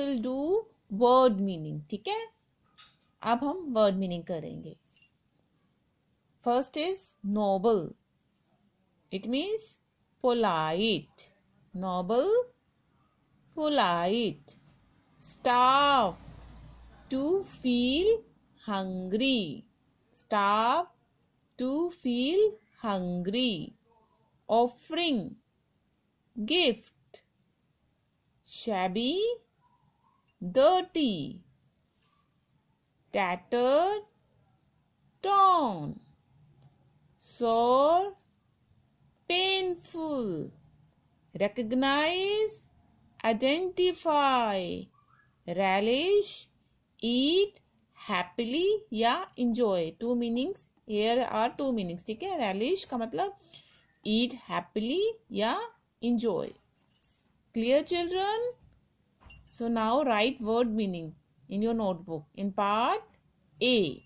Will do word meaning ठीक है अब हम वर्ड मीनिंग करेंगे first is noble it means polite noble polite starve to feel hungry starve to feel hungry offering gift shabby dirty, tattered, torn, sore, painful, recognize, identify, relish, eat, happily या enjoy. Two meanings here are two meanings. ठीक है relish का मतलब eat happily या enjoy. Clear children? So now write word meaning in your notebook. In part A,